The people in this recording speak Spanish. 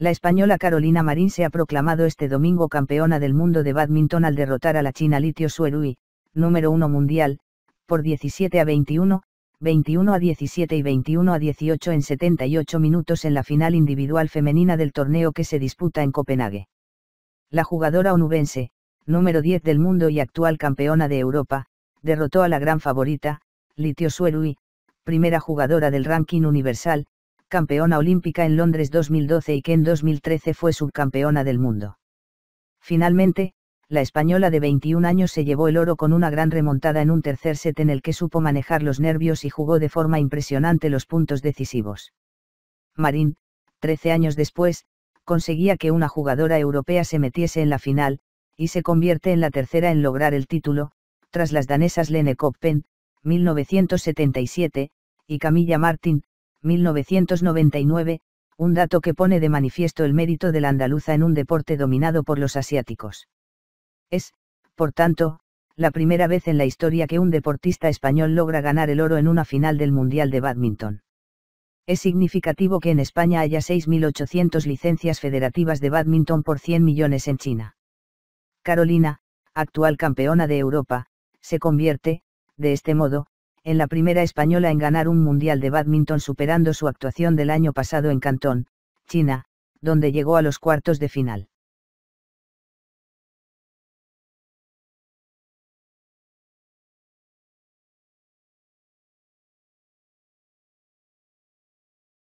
La española Carolina Marín se ha proclamado este domingo campeona del mundo de badminton al derrotar a la China Litio Suerui, número uno mundial, por 17 a 21, 21 a 17 y 21 a 18 en 78 minutos en la final individual femenina del torneo que se disputa en Copenhague. La jugadora onubense, número 10 del mundo y actual campeona de Europa, derrotó a la gran favorita, Litio Suerui, primera jugadora del ranking universal, campeona olímpica en Londres 2012 y que en 2013 fue subcampeona del mundo. Finalmente, la española de 21 años se llevó el oro con una gran remontada en un tercer set en el que supo manejar los nervios y jugó de forma impresionante los puntos decisivos. Marín, 13 años después, conseguía que una jugadora europea se metiese en la final, y se convierte en la tercera en lograr el título, tras las danesas Lene Koppen, 1977, y Camilla Martin, 1999, un dato que pone de manifiesto el mérito de la andaluza en un deporte dominado por los asiáticos. Es, por tanto, la primera vez en la historia que un deportista español logra ganar el oro en una final del Mundial de Badminton. Es significativo que en España haya 6.800 licencias federativas de badminton por 100 millones en China. Carolina, actual campeona de Europa, se convierte, de este modo, en la primera española en ganar un mundial de badminton superando su actuación del año pasado en Cantón, China, donde llegó a los cuartos de final.